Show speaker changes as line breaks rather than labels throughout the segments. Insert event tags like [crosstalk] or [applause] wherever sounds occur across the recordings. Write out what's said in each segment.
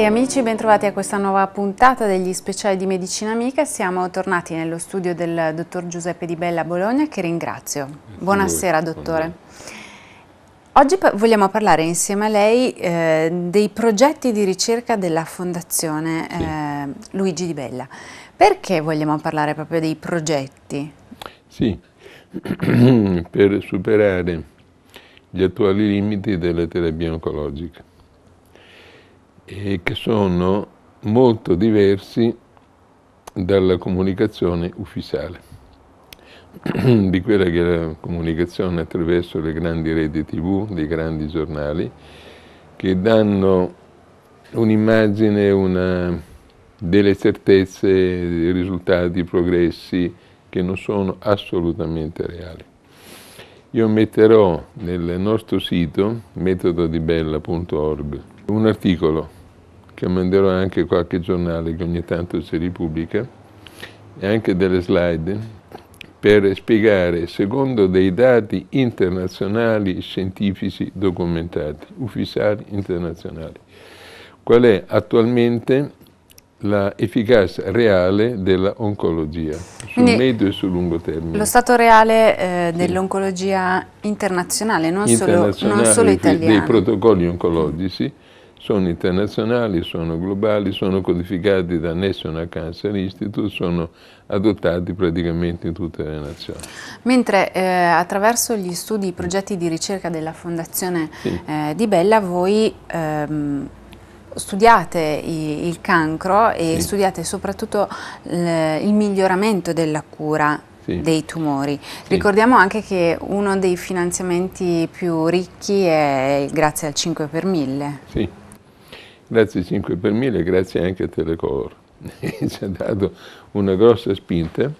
e amici, bentrovati a questa nuova puntata degli speciali di Medicina Amica. Siamo tornati nello studio del dottor Giuseppe Di Bella a Bologna, che ringrazio. Buonasera, dottore. Oggi vogliamo parlare insieme a lei eh, dei progetti di ricerca della Fondazione eh, Luigi Di Bella. Perché vogliamo parlare proprio dei progetti?
Sì, [clears throat] per superare gli attuali limiti delle terapie oncologiche e che sono molto diversi dalla comunicazione ufficiale, [clears throat] di quella che è la comunicazione attraverso le grandi reti tv, dei grandi giornali, che danno un'immagine, una, delle certezze, dei risultati, progressi che non sono assolutamente reali. Io metterò nel nostro sito metododibella.org un articolo che manderò anche qualche giornale che ogni tanto si ripubblica, e anche delle slide per spiegare, secondo dei dati internazionali scientifici documentati, ufficiali internazionali, qual è attualmente l'efficacia reale dell'oncologia sul Quindi, medio e sul lungo termine. Lo
stato reale eh, dell'oncologia internazionale, non, internazionale, solo, non solo italiana. Dei
protocolli oncologici. Mm sono internazionali, sono globali, sono codificati da National Cancer Institute, sono adottati praticamente in tutte le nazioni.
Mentre eh, attraverso gli studi, i progetti di ricerca della Fondazione sì. eh, Di Bella, voi ehm, studiate i, il cancro e sì. studiate soprattutto il miglioramento della cura dei tumori. Sì. Ricordiamo anche che uno dei finanziamenti più ricchi è grazie al 5 per 1000.
Sì, Grazie 5 per 1000, grazie anche a Telecolor. [laughs] Ci ha dato una grossa spinta.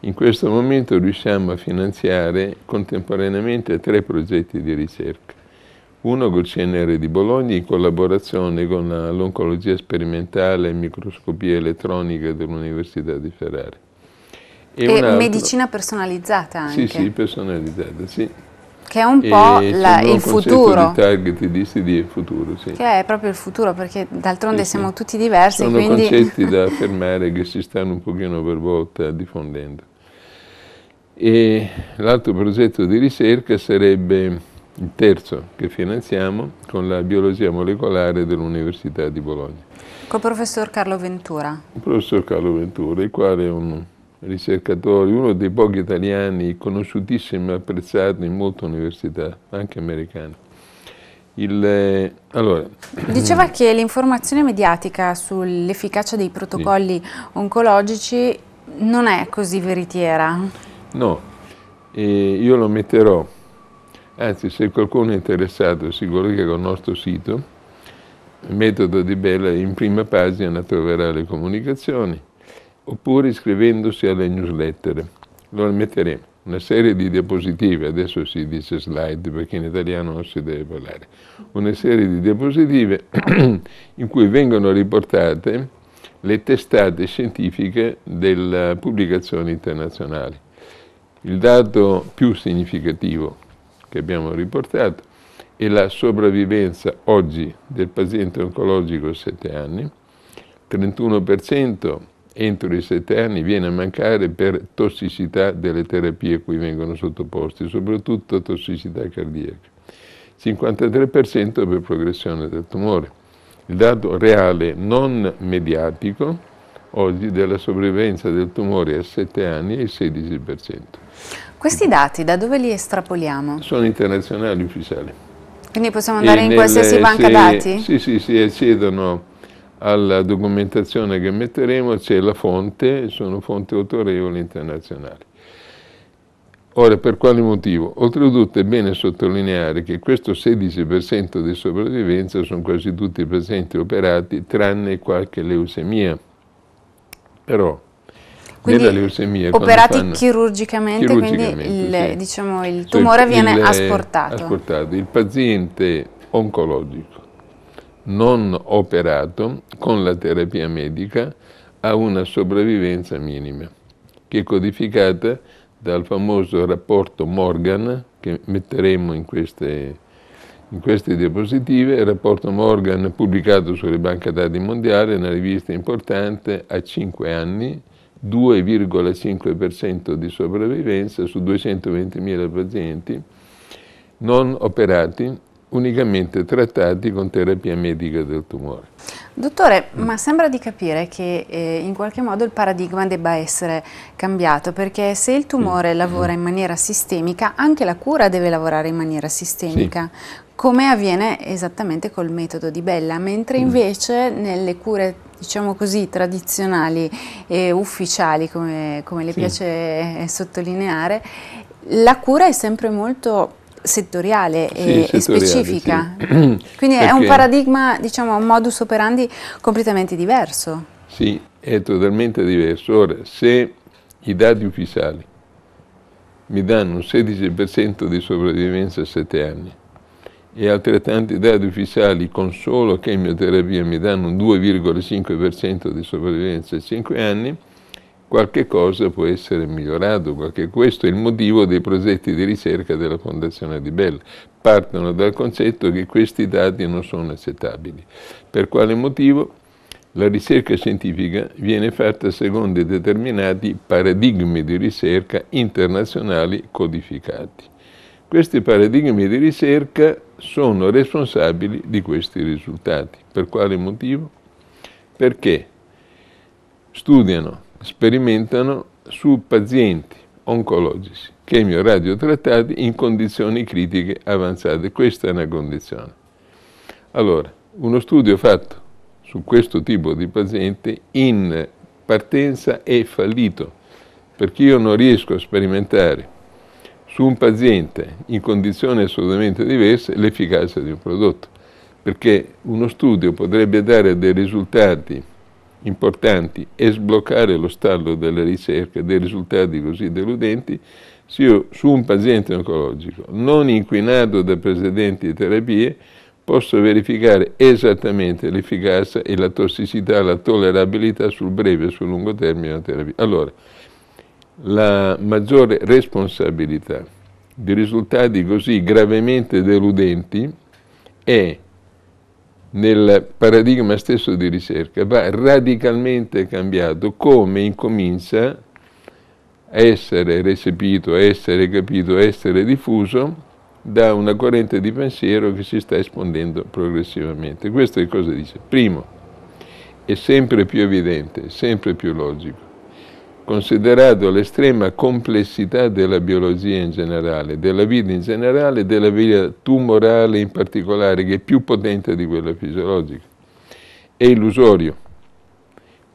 In questo momento riusciamo a finanziare contemporaneamente tre progetti di ricerca. Uno col CNR di Bologna in collaborazione con l'oncologia sperimentale e microscopia elettronica dell'Università di Ferrari. E, e medicina
personalizzata anche. Sì, sì,
personalizzata, sì. Che è un po' la, il futuro. Di target di CD è il futuro, sì.
Che è proprio il futuro, perché d'altronde sì, siamo sì. tutti diversi. Sono quindi... concetti
da [laughs] affermare che si stanno un pochino per volta diffondendo. E l'altro progetto di ricerca sarebbe il terzo che finanziamo con la biologia molecolare dell'Università di Bologna.
Col professor Carlo Ventura.
Il professor Carlo Ventura, il quale è un ricercatori, uno dei pochi italiani conosciutissimo e apprezzato in molte università, anche americane. Il, eh, allora. Diceva
che l'informazione mediatica sull'efficacia dei protocolli sì. oncologici non è così veritiera.
No, e io lo metterò, anzi se qualcuno è interessato si collega col nostro sito, il metodo di Bella, in prima pagina troverà le comunicazioni oppure iscrivendosi alle newsletter. Lo metteremo, una serie di diapositive, adesso si dice slide perché in italiano non si deve parlare, una serie di diapositive [clears throat] in cui vengono riportate le testate scientifiche delle pubblicazioni internazionali. Il dato più significativo che abbiamo riportato è la sopravvivenza oggi del paziente oncologico a 7 anni, 31% entro i sette anni viene a mancare per tossicità delle terapie a cui vengono sottoposti, soprattutto tossicità cardiaca. 53% per progressione del tumore. Il dato reale non mediatico oggi della sopravvivenza del tumore a 7 anni è il 16%.
Questi dati da dove li estrapoliamo?
Sono internazionali ufficiali.
Quindi possiamo andare e in qualsiasi banca dati? Sì,
sì, si accedono alla documentazione che metteremo c'è la fonte, sono fonti autorevoli internazionali. Ora, per quale motivo? Oltretutto è bene sottolineare che questo 16% di sopravvivenza sono quasi tutti presenti operati, tranne qualche leusemia. Però, quindi nella leusemia... Operati fanno, chirurgicamente, chirurgicamente, quindi il, sì.
diciamo, il cioè, tumore cioè, viene il, asportato.
asportato. Il paziente oncologico non operato con la terapia medica ha una sopravvivenza minima, che è codificata dal famoso rapporto Morgan, che metteremo in queste, in queste diapositive, il rapporto Morgan pubblicato sulle banche dati mondiali, una rivista importante, a 5 anni, 2,5% di sopravvivenza su 220.000 pazienti non operati unicamente trattati con terapia medica del tumore.
Dottore, ma sembra di capire che eh, in qualche modo il paradigma debba essere cambiato, perché se il tumore mm. lavora in maniera sistemica, anche la cura deve lavorare in maniera sistemica. Sì. Come avviene esattamente col metodo di Bella, mentre mm. invece mm. nelle cure diciamo così, tradizionali e ufficiali, come, come le sì. piace eh, sottolineare, la cura è sempre molto settoriale e, sì, e specifica.
Sì. Quindi Perché è un
paradigma, diciamo, un modus operandi completamente diverso.
Sì, è totalmente diverso. Ora, se i dati ufficiali mi danno un 16% di sopravvivenza a 7 anni e altrettanti dati ufficiali con solo chemioterapia mi danno un 2,5% di sopravvivenza a 5 anni, qualche cosa può essere migliorato, qualche... questo è il motivo dei progetti di ricerca della Fondazione Di Bell. Partono dal concetto che questi dati non sono accettabili. Per quale motivo? La ricerca scientifica viene fatta secondo determinati paradigmi di ricerca internazionali codificati. Questi paradigmi di ricerca sono responsabili di questi risultati. Per quale motivo? Perché studiano sperimentano su pazienti oncologici chemioradiotrattati in condizioni critiche avanzate. Questa è una condizione. Allora, uno studio fatto su questo tipo di paziente in partenza è fallito, perché io non riesco a sperimentare su un paziente in condizioni assolutamente diverse l'efficacia di un prodotto, perché uno studio potrebbe dare dei risultati importanti e sbloccare lo stallo della ricerca dei risultati così deludenti, se io su un paziente oncologico non inquinato da precedenti terapie posso verificare esattamente l'efficacia e la tossicità, la tollerabilità sul breve e sul lungo termine della terapia. Allora, la maggiore responsabilità di risultati così gravemente deludenti è nel paradigma stesso di ricerca va radicalmente cambiato come incomincia a essere recepito, a essere capito, a essere diffuso da una corrente di pensiero che si sta espandendo progressivamente. Questo è cosa dice? Primo, è sempre più evidente, sempre più logico considerato l'estrema complessità della biologia in generale, della vita in generale e della vita tumorale in particolare, che è più potente di quella fisiologica. È illusorio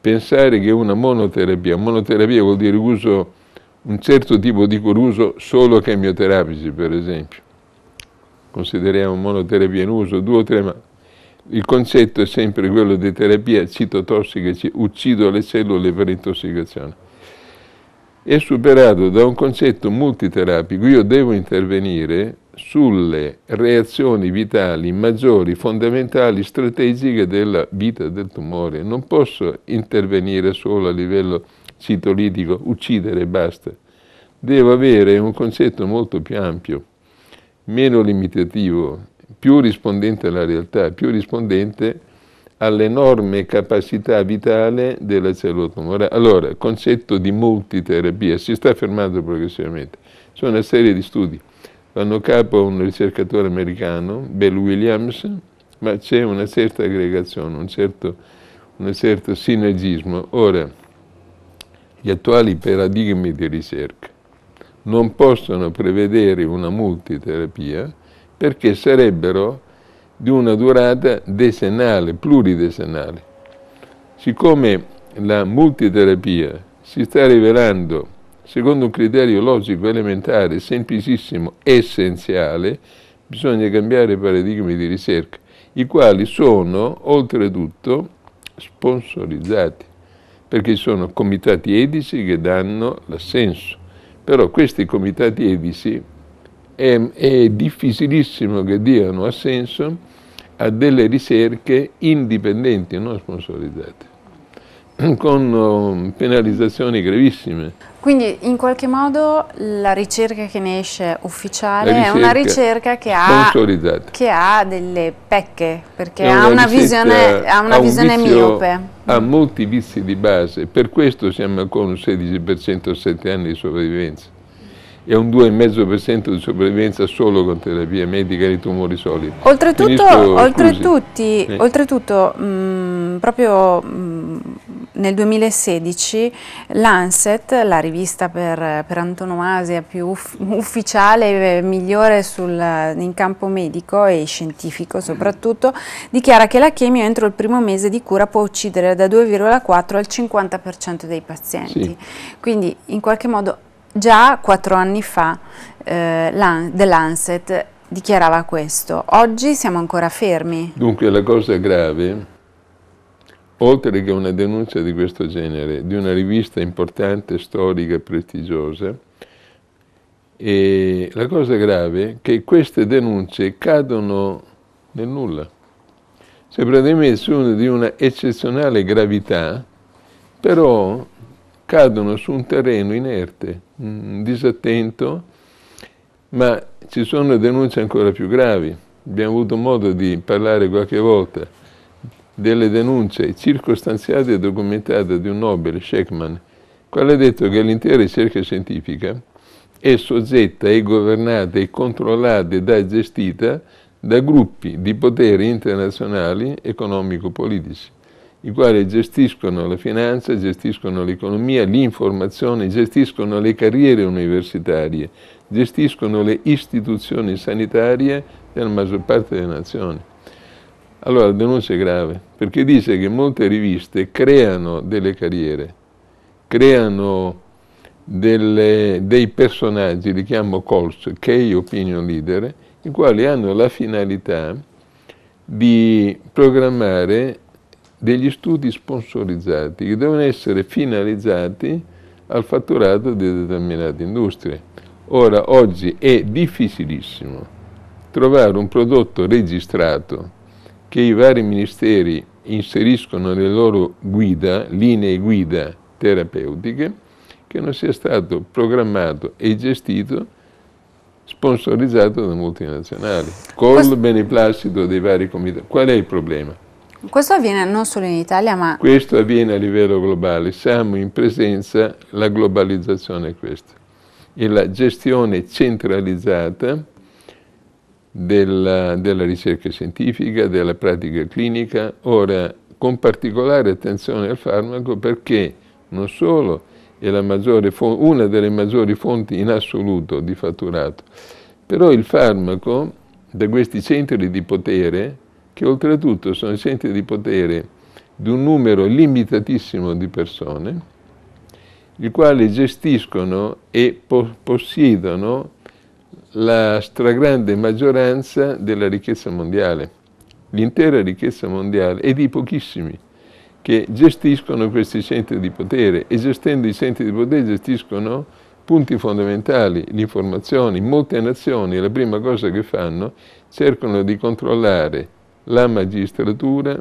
pensare che una monoterapia, monoterapia vuol dire uso un certo tipo di curuso solo chemioterapici, per esempio. Consideriamo monoterapia in uso due o tre, ma il concetto è sempre quello di terapia citotossica, uccido le cellule per intossicazione è superato da un concetto multiterapico. Io devo intervenire sulle reazioni vitali maggiori, fondamentali, strategiche della vita del tumore. Non posso intervenire solo a livello citolitico, uccidere e basta. Devo avere un concetto molto più ampio, meno limitativo, più rispondente alla realtà, più rispondente all'enorme capacità vitale della cellula tumorale. Allora, il concetto di multiterapia si sta affermando progressivamente. C'è una serie di studi, fanno capo a un ricercatore americano, Bell Williams, ma c'è una certa aggregazione, un certo, un certo sinergismo. Ora, gli attuali paradigmi di ricerca non possono prevedere una multiterapia perché sarebbero di una durata decennale, pluridecennale. Siccome la multiterapia si sta rivelando, secondo un criterio logico elementare, semplicissimo, essenziale, bisogna cambiare paradigmi di ricerca, i quali sono oltretutto sponsorizzati, perché ci sono comitati edici che danno l'assenso. Però questi comitati edici è, è difficilissimo che diano assenso a delle ricerche indipendenti, non sponsorizzate [clears throat] con um, penalizzazioni gravissime.
Quindi in qualche modo la ricerca che ne esce ufficiale è una ricerca che ha, che ha delle pecche, perché una ha una, visione, ha una visione vizio, miope.
Ha molti vizi di base, per questo siamo con un 16% a 7 anni di sopravvivenza e un 2,5% di sopravvivenza solo con terapia medica di tumori solidi. Oltretutto, oltretutto, eh.
oltretutto mh, mm, proprio mh, mm, nel 2016 l'Anset, la rivista per, per antonomasia più ufficiale e migliore sul, in campo medico e scientifico soprattutto, dichiara che la chemio entro il primo mese di cura può uccidere da 2,4 al 50% dei pazienti. Sì. Quindi in qualche modo Già quattro anni fa eh, The Lancet dichiarava questo, oggi siamo ancora fermi.
Dunque la cosa grave, oltre che una denuncia di questo genere, di una rivista importante, storica e prestigiosa, e la cosa grave è che queste denunce cadono nel nulla. Cioè praticamente sono di una eccezionale gravità, però cadono su un terreno inerte, mm, disattento, ma ci sono denunce ancora più gravi. Abbiamo avuto modo di parlare qualche volta delle denunce circostanziate e documentate di un Nobel, Scheckman, quale ha detto che l'intera ricerca scientifica è soggetta, è governata, è controllata ed è gestita da gruppi di poteri internazionali economico-politici i quali gestiscono la finanza, gestiscono l'economia, l'informazione, gestiscono le carriere universitarie, gestiscono le istituzioni sanitarie della maggior parte delle nazioni. Allora la denuncia è grave, perché dice che molte riviste creano delle carriere, creano delle, dei personaggi, li chiamo calls, key opinion leader, i quali hanno la finalità di programmare degli studi sponsorizzati che devono essere finalizzati al fatturato di determinate industrie. Ora, oggi è difficilissimo trovare un prodotto registrato che i vari ministeri inseriscono nelle loro guida, linee guida terapeutiche, che non sia stato programmato e gestito, sponsorizzato da multinazionali, col beneplacito dei vari comitati. Qual è il problema?
Questo avviene non solo in Italia, ma...
Questo avviene a livello globale. Siamo in presenza, la globalizzazione è questa. E la gestione centralizzata della, della ricerca scientifica, della pratica clinica, ora con particolare attenzione al farmaco perché non solo è una delle maggiori fonti in assoluto di fatturato, però il farmaco da questi centri di potere che oltretutto sono centri di potere di un numero limitatissimo di persone, i quali gestiscono e po- possiedono la stragrande maggioranza della ricchezza mondiale, l'intera ricchezza mondiale e di pochissimi che gestiscono questi centri di potere e gestendo i centri di potere gestiscono punti fondamentali, l'informazione. In molte nazioni la prima cosa che fanno cercano di controllare la magistratura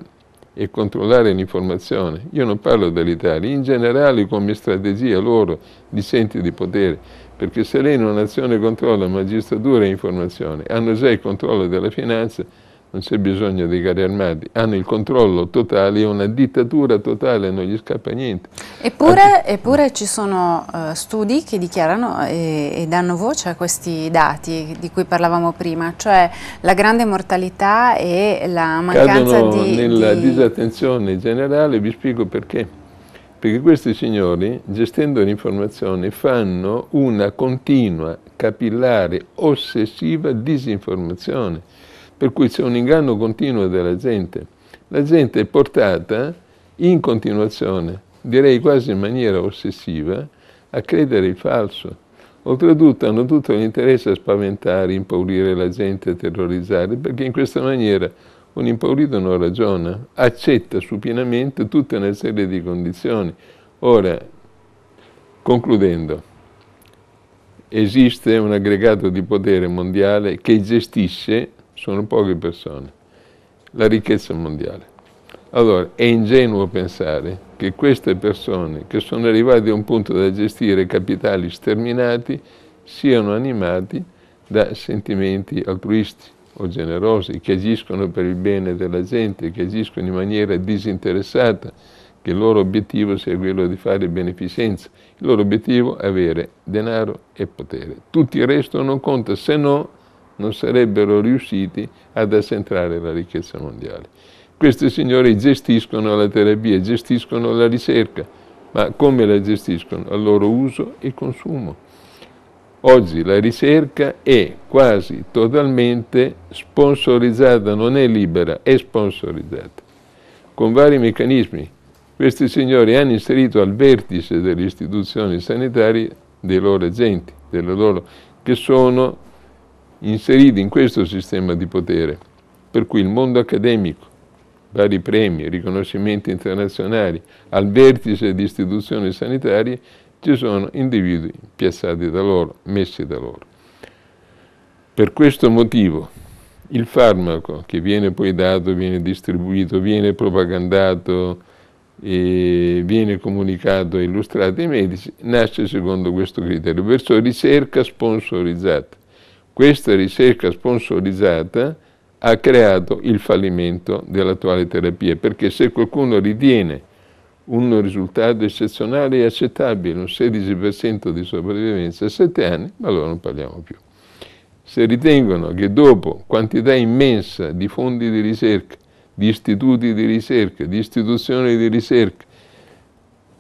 e controllare l'informazione. Io non parlo dell'Italia, in generale come strategia loro di centri di potere, perché se lei in una controlla magistratura e informazione, hanno già il controllo della finanza, non c'è bisogno dei carri armati, hanno il controllo totale, è una dittatura totale, non gli scappa niente.
Eppure, eppure ci sono uh, studi che dichiarano e, eh, e, danno voce a questi dati di cui parlavamo prima, cioè la grande mortalità e la mancanza Cadono di... nella di...
disattenzione generale, vi spiego perché. Perché questi signori, gestendo l'informazione, fanno una continua, capillare, ossessiva disinformazione per cui c'è un inganno continuo della gente. La gente è portata in continuazione, direi quasi in maniera ossessiva, a credere il falso. Oltretutto hanno tutto l'interesse a spaventare, impaurire la gente, a terrorizzare, perché in questa maniera un impaurito non ragiona, accetta supinamente tutta una serie di condizioni. Ora, concludendo, esiste un aggregato di potere mondiale che gestisce sono poche persone, la ricchezza mondiale. Allora, è ingenuo pensare che queste persone che sono arrivate a un punto da gestire capitali sterminati siano animati da sentimenti altruisti o generosi, che agiscono per il bene della gente, che agiscono in maniera disinteressata, che il loro obiettivo sia quello di fare beneficenza. Il loro obiettivo è avere denaro e potere. Tutto il resto non conta, se no non sarebbero riusciti ad assentrare la ricchezza mondiale. Questi signori gestiscono la terapia, gestiscono la ricerca, ma come la gestiscono? Al loro uso e consumo. Oggi la ricerca è quasi totalmente sponsorizzata, non è libera, è sponsorizzata, con vari meccanismi. Questi signori hanno inserito al vertice delle istituzioni sanitarie dei loro agenti, delle loro, che sono inseriti in questo sistema di potere, per cui il mondo accademico, vari premi, riconoscimenti internazionali, al vertice di istituzioni sanitarie, ci sono individui piazzati da loro, messi da loro. Per questo motivo il farmaco che viene poi dato, viene distribuito, viene propagandato, viene comunicato e illustrato ai medici, nasce secondo questo criterio, verso ricerca sponsorizzata. Questa ricerca sponsorizzata ha creato il fallimento dell'attuale terapia, perché se qualcuno ritiene un risultato eccezionale e accettabile, un 16% di sopravvivenza a 7 anni, allora non parliamo più. Se ritengono che dopo quantità immensa di fondi di ricerca, di istituti di ricerca, di istituzioni di ricerca,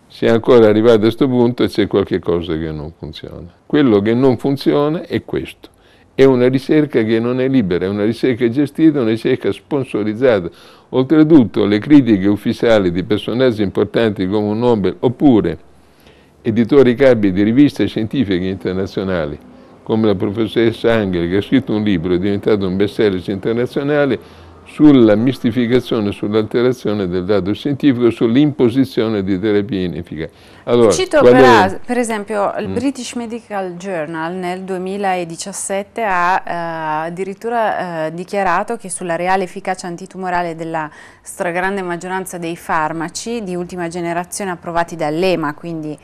si ancora arrivati a questo punto c'è qualche cosa che non funziona. Quello che non funziona è questo. È una ricerca che non è libera, è una ricerca gestita, una ricerca sponsorizzata. Oltretutto le critiche ufficiali di personaggi importanti come Nobel oppure editori capi di riviste scientifiche internazionali, come la professoressa Angel che ha scritto un libro, e è diventato un best seller internazionale, sulla mistificazione, sull'alterazione del dato scientifico, sull'imposizione di terapie inefficaci. Allora, Cito per,
per, esempio il mm. British Medical Journal nel 2017 ha eh, addirittura eh, dichiarato che sulla reale efficacia antitumorale della stragrande maggioranza dei farmaci di ultima generazione approvati dall'EMA, quindi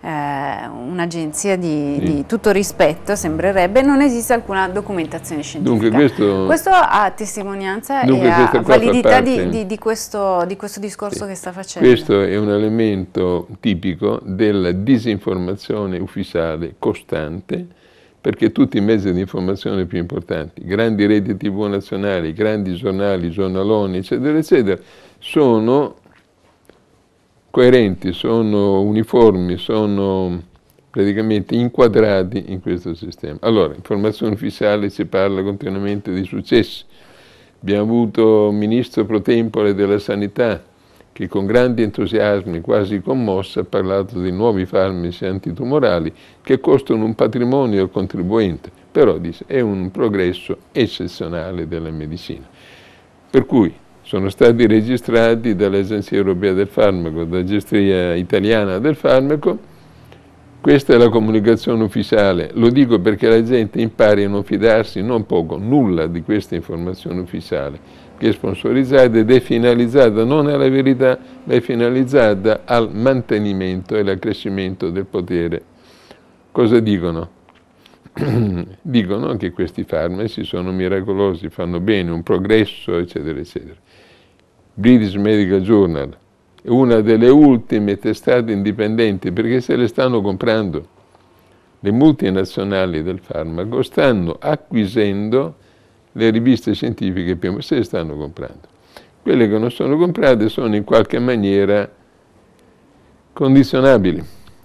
eh, un'agenzia di, sì. di, tutto rispetto, sembrerebbe, non esiste alcuna documentazione scientifica. Dunque questo, questo ha testimonianza e ha validità di, di, di, questo, di questo discorso sì. che sta facendo. Questo
è un elemento tipico della disinformazione ufficiale costante perché tutti i mezzi di informazione più importanti, grandi reti tv nazionali, grandi giornali, giornaloni, eccetera, eccetera, sono coerenti, sono uniformi, sono praticamente inquadrati in questo sistema. Allora, in formazione ufficiale si parla continuamente di successi. Abbiamo avuto un ministro pro tempore della sanità che con grandi entusiasmi, quasi commossa, ha parlato di nuovi farmaci antitumorali che costano un patrimonio al contribuente, però dice, è un progresso eccezionale della medicina. Per cui sono stati registrati dall'Agenzia Europea del Farmaco, dall'Agenzia Italiana del Farmaco. Questa è la comunicazione ufficiale, lo dico perché la gente impari a non fidarsi non poco, nulla di questa informazione ufficiale, che è sponsorizzata ed è finalizzata non alla verità, ma è finalizzata al mantenimento e all'accrescimento del potere. Cosa dicono? [clears throat] dicono che questi farmaci sono miracolosi, fanno bene, un progresso, eccetera, eccetera. British Medical Journal, una delle ultime testate indipendenti, perché se le stanno comprando. Le multinazionali del farmaco stanno acquisendo le riviste scientifiche più se le stanno comprando. Quelle che non sono comprate sono in qualche maniera condizionabili.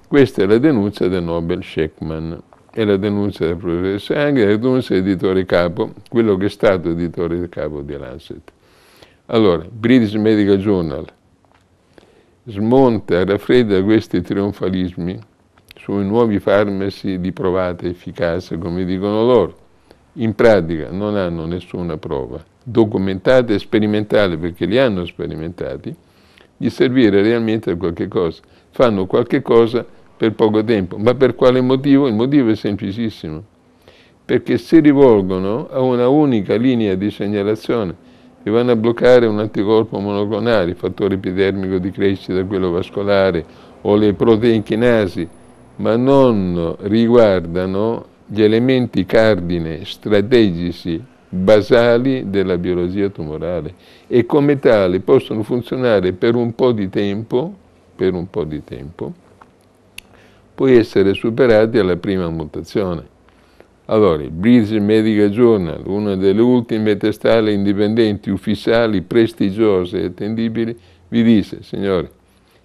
Questa è la denuncia del Nobel Scheckman, è la denuncia del professor Sanger, è la denuncia dell'editore capo, quello che è stato editore capo di Lancet. Allora, British Medical Journal smonta e raffredda questi trionfalismi sui nuovi farmaci di provata efficacia, come dicono loro. In pratica non hanno nessuna prova documentata e sperimentale, perché li hanno sperimentati, di servire realmente a qualche cosa. Fanno qualche cosa per poco tempo. Ma per quale motivo? Il motivo è semplicissimo. Perché si rivolgono a una unica linea di segnalazione che vanno a bloccare un anticorpo monoclonale, il fattore epidermico di crescita, quello vascolare o le proteinchinasi, ma non riguardano gli elementi cardine strategici basali della biologia tumorale e come tale possono funzionare per un po' di tempo, per un po' di tempo, poi essere superati alla prima mutazione. Allora, il British Medical Journal, una delle ultime testate indipendenti, ufficiali, prestigiose e attendibili, vi dice, signori,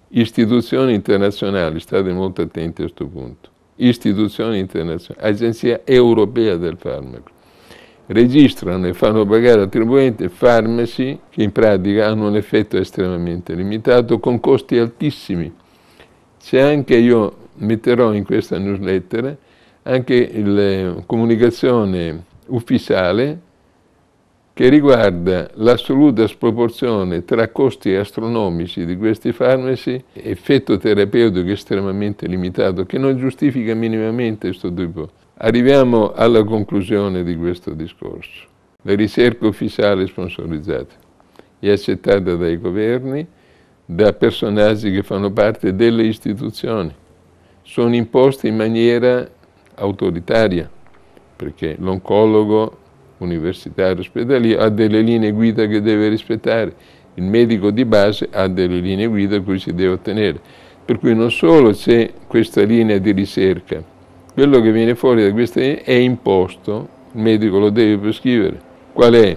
istituzioni internazionali, state molto attenti a questo punto, istituzioni internazionali, Agenzia Europea del Farmaco, registrano e fanno pagare al attribuente farmaci che in pratica hanno un effetto estremamente limitato con costi altissimi. C'è anche, io metterò in questa newsletter, anche la eh, comunicazione ufficiale che riguarda l'assoluta sproporzione tra costi astronomici di questi farmaci, e effetto terapeutico estremamente limitato, che non giustifica minimamente questo tipo. Arriviamo alla conclusione di questo discorso. La ricerca ufficiale sponsorizzata è accettata dai governi, da personaggi che fanno parte delle istituzioni. Sono imposte in maniera autoritaria, perché l'oncologo universitario ospedaliero ha delle linee guida che deve rispettare, il medico di base ha delle linee guida cui si deve ottenere. Per cui non solo c'è questa linea di ricerca, quello che viene fuori da questa linea è imposto, il medico lo deve prescrivere. Qual è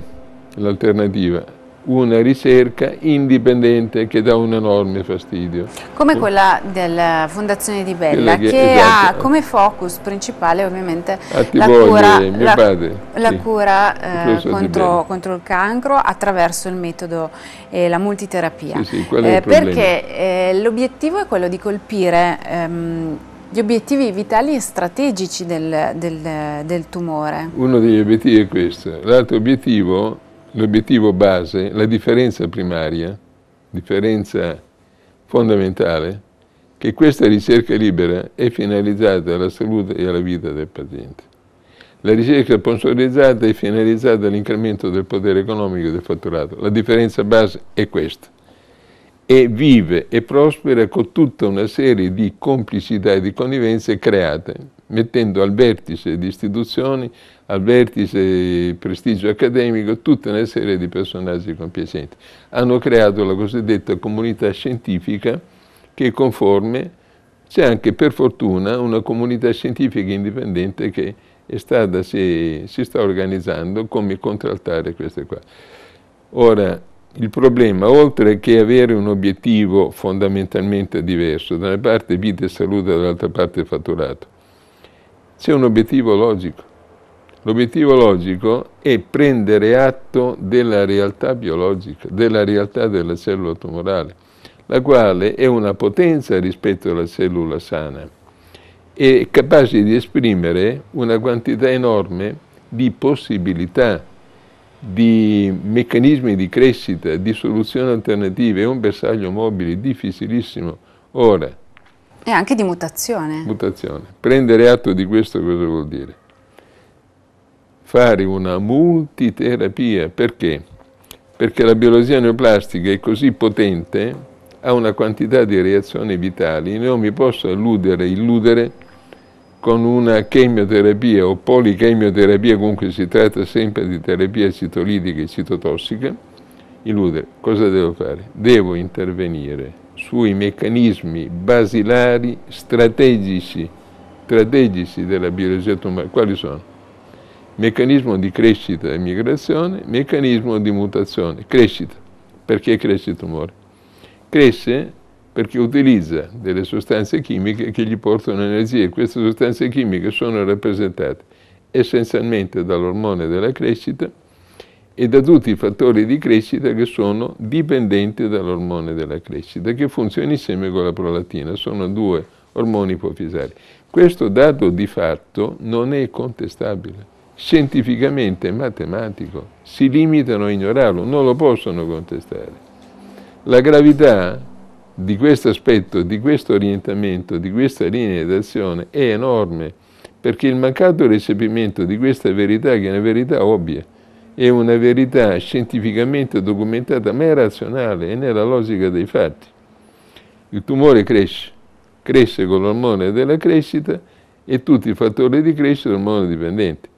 l'alternativa? una ricerca indipendente che dà un enorme fastidio. Come quella
della Fondazione di Bella, che, che esatto. ha come focus principale ovviamente ah, la cura, la, padre, la sì. cura eh, contro, contro, il cancro attraverso il metodo e eh, la multiterapia. Sì,
sì, eh, perché
eh, l'obiettivo è quello di colpire ehm, gli obiettivi vitali e strategici del, del, del tumore.
Uno degli obiettivi è questo, l'altro obiettivo è l'obiettivo base, la differenza primaria, differenza fondamentale, che questa ricerca libera è finalizzata alla salute e alla vita del paziente. La ricerca sponsorizzata è finalizzata all'incremento del potere economico e del fatturato. La differenza base è questa. E vive e prospera con tutta una serie di complicità e di connivenze create mettendo al vertice di istituzioni, al vertice prestigio accademico, tutta una serie di personaggi compiacenti. Hanno creato la cosiddetta comunità scientifica che è conforme, c'è anche per fortuna una comunità scientifica indipendente che è stata, si, si sta organizzando come contraltare queste qua. Ora, il problema, oltre che avere un obiettivo fondamentalmente diverso, da una parte vita e salute, dall'altra parte fatturato, c'è un obiettivo logico. L'obiettivo logico è prendere atto della realtà biologica, della realtà della cellula tumorale, la quale è una potenza rispetto alla cellula sana e capace di esprimere una quantità enorme di possibilità, di meccanismi di crescita, di soluzioni alternative. È un bersaglio mobile difficilissimo. Ora,
e anche di mutazione.
Mutazione. Prendere atto di questo cosa vuol dire? Fare una multiterapia. Perché? Perché la biologia neoplastica è così potente, ha una quantità di reazioni vitali, non mi posso alludere, illudere con una chemioterapia o polichemioterapia, comunque si tratta sempre di terapia citolitica e citotossica, illudere. Cosa devo fare? Devo intervenire sui meccanismi basilari strategici, strategici della biologia tumorale. Quali sono? Meccanismo di crescita e migrazione, meccanismo di mutazione, crescita. Perché cresce il tumore? Cresce perché utilizza delle sostanze chimiche che gli portano energia e queste sostanze chimiche sono rappresentate essenzialmente dall'ormone della crescita e da tutti i fattori di crescita che sono dipendenti dall'ormone della crescita, che funziona insieme con la prolatina, sono due ormoni ipofisari. Questo dato di fatto non è contestabile scientificamente matematico, si limitano a ignorarlo, non lo possono contestare. La gravità di questo aspetto, di questo orientamento, di questa linea d'azione è enorme, perché il mancato recepimento di questa verità, che è una verità ovvia, è una verità scientificamente documentata, ma è razionale, è nella logica dei fatti. Il tumore cresce, cresce con l'ormone della crescita e tutti i fattori di crescita ormone dipendenti.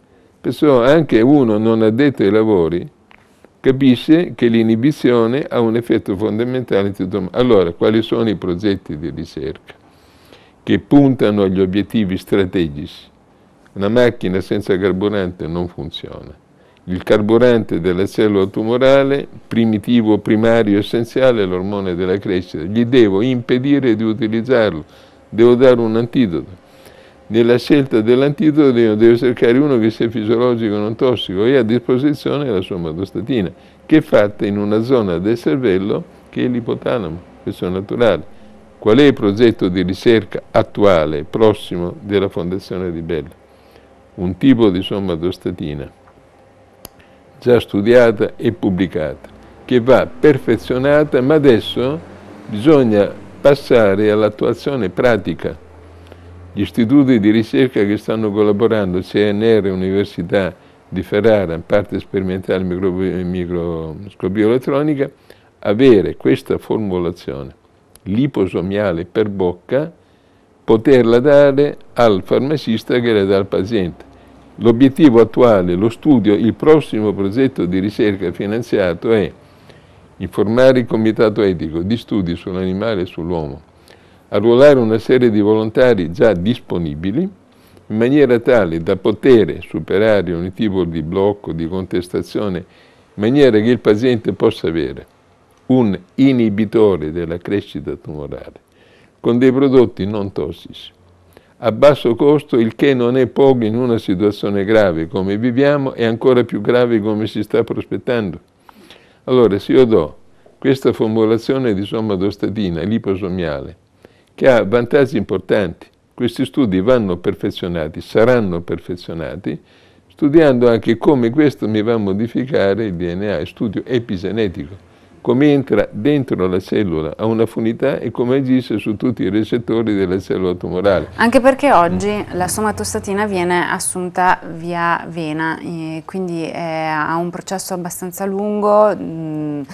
Perciò anche uno non addetto ai lavori capisce che l'inibizione ha un effetto fondamentale. Allora, quali sono i progetti di ricerca che puntano agli obiettivi strategici? Una macchina senza carburante non funziona il carburante della cellula tumorale, primitivo, primario, essenziale, è l'ormone della crescita. Gli devo impedire di utilizzarlo, devo dare un antidoto. Nella scelta dell'antidoto devo, devo cercare uno che sia fisiologico non tossico e a disposizione la somatostatina, che è fatta in una zona del cervello che è l'ipotalamo, questo è naturale. Qual è il progetto di ricerca attuale, prossimo, della Fondazione Di Bella? Un tipo di somatostatina già studiata e pubblicata, che va perfezionata, ma adesso bisogna passare all'attuazione pratica. Gli istituti di ricerca che stanno collaborando, CNR, Università di Ferrara, parte sperimentale microscopia elettronica, avere questa formulazione liposomiale per bocca, poterla dare al farmacista che la dà al paziente L'obiettivo attuale, lo studio, il prossimo progetto di ricerca finanziato è informare il comitato etico di studi sull'animale e sull'uomo, arruolare una serie di volontari già disponibili in maniera tale da poter superare ogni tipo di blocco, di contestazione, in maniera che il paziente possa avere un inibitore della crescita tumorale con dei prodotti non tossici a basso costo, il che non è poco in una situazione grave come viviamo e ancora più grave come si sta prospettando. Allora, se io do questa formulazione di sommadostatina liposomiale, che ha vantaggi importanti, questi studi vanno perfezionati, saranno perfezionati, studiando anche come questo mi va a modificare il DNA, studio epigenetico come entra dentro la cellula, a una funità e come agisce su tutti i recettori della cellula tumorale.
Anche perché oggi la somatostatina viene assunta via vena, quindi ha un processo abbastanza lungo,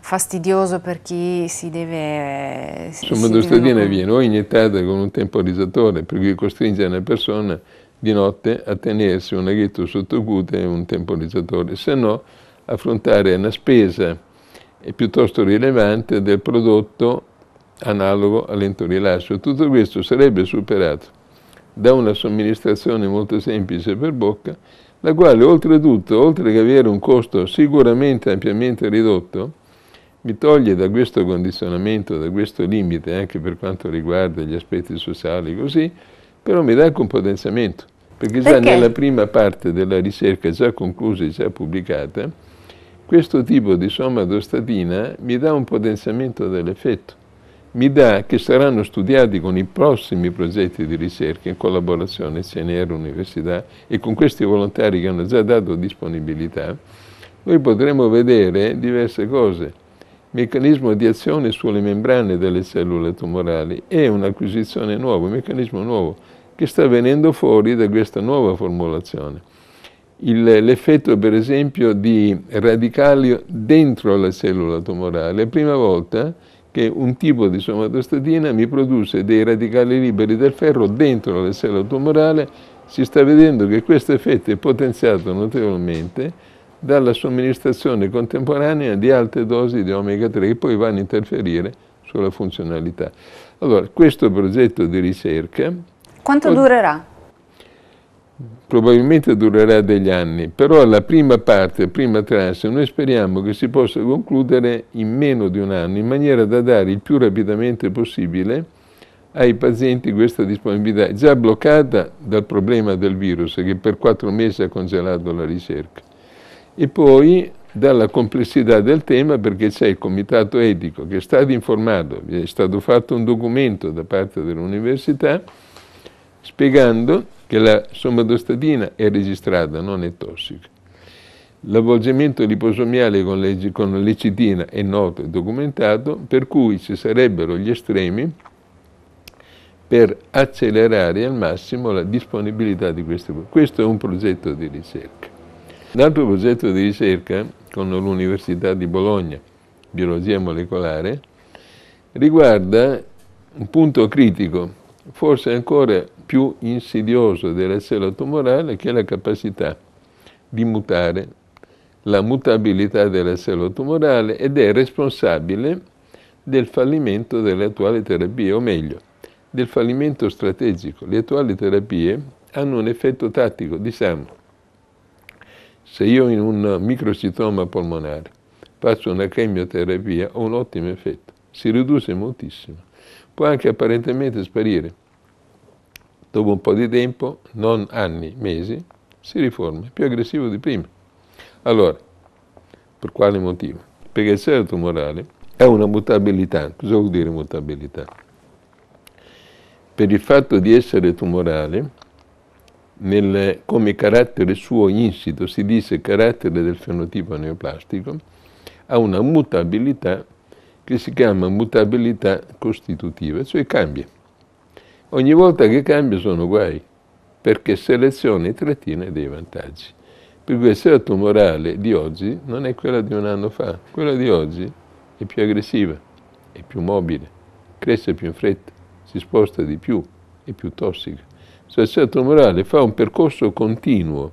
fastidioso per chi si deve... La somatostatina si viene
o iniettata con un temporizzatore, perché costringe una persona di notte a tenersi un laghetto sottocute e un temporizzatore, se no affrontare una spesa e piuttosto rilevante del prodotto analogo all'entorilasso. Tutto questo sarebbe superato da una somministrazione molto semplice per bocca, la quale oltretutto, oltre che avere un costo sicuramente ampiamente ridotto, mi toglie da questo condizionamento, da questo limite, anche per quanto riguarda gli aspetti sociali, così, però mi dà anche un potenziamento, perché già perché? nella prima parte della ricerca già conclusa e già pubblicata, questo tipo di somatostatina mi dà un potenziamento dell'effetto, mi dà che saranno studiati con i prossimi progetti di ricerca in collaborazione CNR Università e con questi volontari che hanno già dato disponibilità, noi potremo vedere diverse cose. Meccanismo di azione sulle membrane delle cellule tumorali è un'acquisizione nuova, un meccanismo nuovo che sta venendo fuori da questa nuova formulazione l'effetto per esempio di radicali dentro la cellula tumorale. È la prima volta che un tipo di somatostatina mi produce dei radicali liberi del ferro dentro la cellula tumorale, si sta vedendo che questo effetto è potenziato notevolmente dalla somministrazione contemporanea di alte dosi di omega 3 che poi vanno a interferire sulla funzionalità. Allora, questo progetto di ricerca...
Quanto durerà?
probabilmente durerà degli anni, però la prima parte, prima trasse, noi speriamo che si possa concludere in meno di un anno, in maniera da dare il più rapidamente possibile ai pazienti questa disponibilità, già bloccata dal problema del virus che per quattro mesi ha congelato la ricerca. E poi dalla complessità del tema perché c'è il comitato etico che è stato informato, è stato fatto un documento da parte dell'università spiegando che la somatostatina è registrata, non è tossica. L'avvolgimento liposomiale con, le, con l'ecitina è noto e documentato, per cui ci sarebbero gli estremi per accelerare al massimo la disponibilità di queste proteine. Questo è un progetto di ricerca. L'altro progetto di ricerca con l'Università di Bologna, biologia molecolare, riguarda un punto critico, forse ancora più insidioso della cellula tumorale che è la capacità di mutare, la mutabilità della cellula tumorale ed è responsabile del fallimento delle attuali terapie, o meglio, del fallimento strategico. Le attuali terapie hanno un effetto tattico, diciamo, se io in un microcitoma polmonare faccio una chemioterapia ho un ottimo effetto, si riduce moltissimo, può anche apparentemente sparire dopo un po' di tempo, non anni, mesi, si riforma, è più aggressivo di prima. Allora, per quale motivo? Perché il seno tumorale ha una mutabilità. Cosa vuol dire mutabilità? Per il fatto di essere tumorale, nel, come carattere suo insito, si dice carattere del fenotipo neoplastico, ha una mutabilità che si chiama mutabilità costitutiva, cioè cambia. Ogni volta che cambi sono guai, perché selezioni trettine dei vantaggi. Per cui la tumorale di oggi non è quella di un anno fa, quella di oggi è più aggressiva, è più mobile, cresce più in fretta, si sposta di più, è più tossica. La cellula tumorale fa un percorso continuo,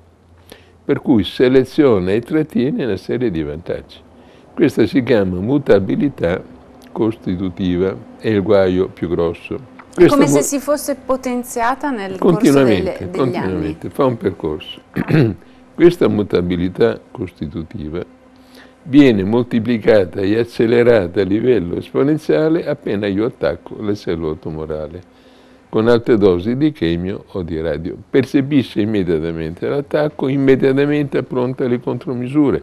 per cui seleziona e trattiene una serie di vantaggi. Questa si chiama mutabilità costitutiva, è il guaio più grosso. Questo Come se si
fosse potenziata nel continuamente, corso delle, continuamente,
anni. fa un percorso. [clears throat] Questa mutabilità costitutiva viene moltiplicata e accelerata a livello esponenziale appena io attacco la cellula tumorale con alte dosi di chemio o di radio. Percepisce immediatamente l'attacco, immediatamente appronta le contromisure,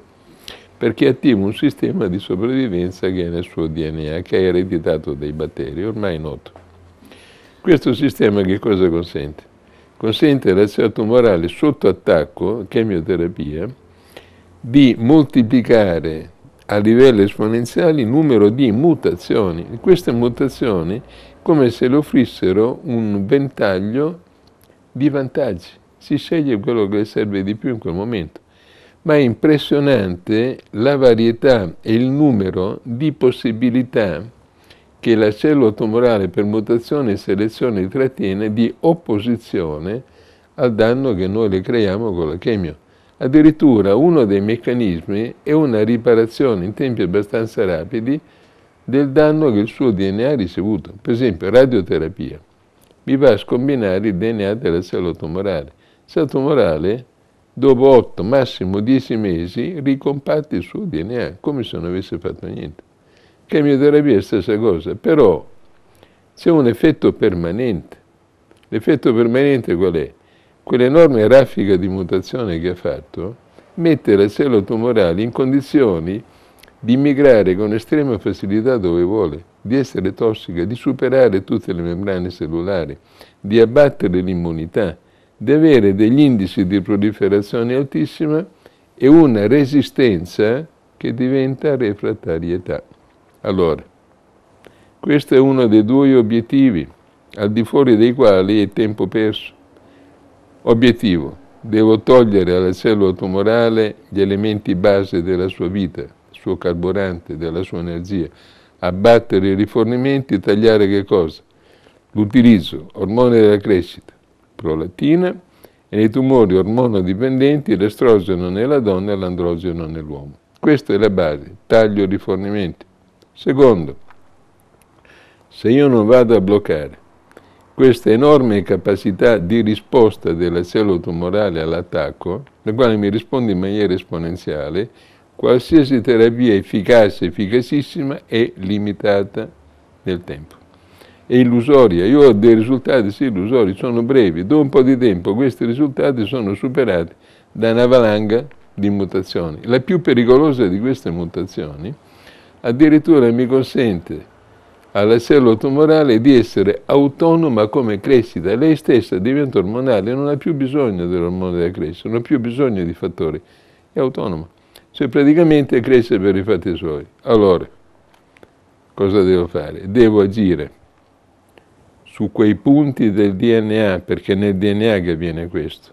perché attiva un sistema di sopravvivenza che è nel suo DNA, che è ereditato dai batteri, ormai noto. Questo sistema che cosa consente? Consente all'azione tumorale sotto attacco, chemioterapia, di moltiplicare a livelli esponenziali il numero di mutazioni. Queste mutazioni come se le offrissero un ventaglio di vantaggi. Si sceglie quello che serve di più in quel momento. Ma è impressionante la varietà e il numero di possibilità che la cellula tumorale per mutazione e selezione trattiene di opposizione al danno che noi le creiamo con la chemio. Addirittura uno dei meccanismi è una riparazione in tempi abbastanza rapidi del danno che il suo DNA ha ricevuto. Per esempio, radioterapia. Mi va a scombinare il DNA della cellula tumorale. La cellula tumorale, dopo 8, massimo 10 mesi, ricompatta il suo DNA, come se non avesse fatto niente che mi darebbe la stessa cosa, però c'è un effetto permanente. L'effetto permanente qual è? Quell'enorme raffica di mutazione che ha fatto mette la cellula tumorale in condizioni di migrare con estrema facilità dove vuole, di essere tossica, di superare tutte le membrane cellulari, di abbattere l'immunità, di avere degli indici di proliferazione altissima e una resistenza che diventa refrattarietà. Allora, questo è uno dei due obiettivi, al di fuori dei quali è tempo perso. Obiettivo, devo togliere alla cellula tumorale gli elementi base della sua vita, il suo carburante, della sua energia, abbattere i rifornimenti e tagliare che cosa? L'utilizzo, ormone della crescita, prolattina, e nei tumori ormonodipendenti l'estrogeno nella donna e l'androgeno nell'uomo. Questa è la base, taglio i rifornimenti. Secondo, se io non vado a bloccare questa enorme capacità di risposta della cellula tumorale all'attacco, la quale mi risponde in maniera esponenziale, qualsiasi terapia efficace, efficacissima, è limitata nel tempo. È illusoria. Io ho dei risultati, sì, illusori, sono brevi. Dopo un po' di tempo questi risultati sono superati da una valanga di mutazioni. La più pericolosa di queste mutazioni addirittura mi consente alla cellula tumorale di essere autonoma come crescita, lei stessa diventa ormonale, non ha più bisogno dell'ormone della crescita, non ha più bisogno di fattori, è autonoma, cioè praticamente cresce per i fatti suoi. Allora, cosa devo fare? Devo agire su quei punti del DNA, perché nel DNA che avviene questo,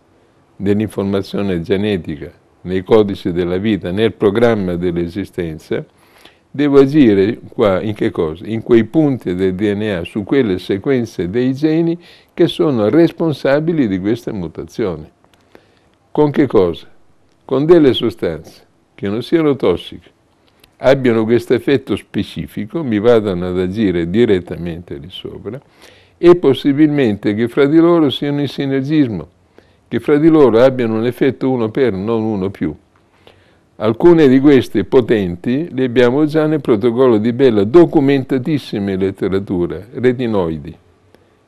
nell'informazione genetica, nei codici della vita, nel programma dell'esistenza, devo agire qua in che cosa? In quei punti del DNA, su quelle sequenze dei geni che sono responsabili di questa mutazione. Con che cosa? Con delle sostanze che non siano tossiche, abbiano questo effetto specifico, mi vadano ad agire direttamente lì sopra e possibilmente che fra di loro siano in sinergismo, che fra di loro abbiano un effetto uno per, non uno più. Alcune di queste potenti le abbiamo già nel protocollo di Bella, documentatissime in letteratura, retinoidi,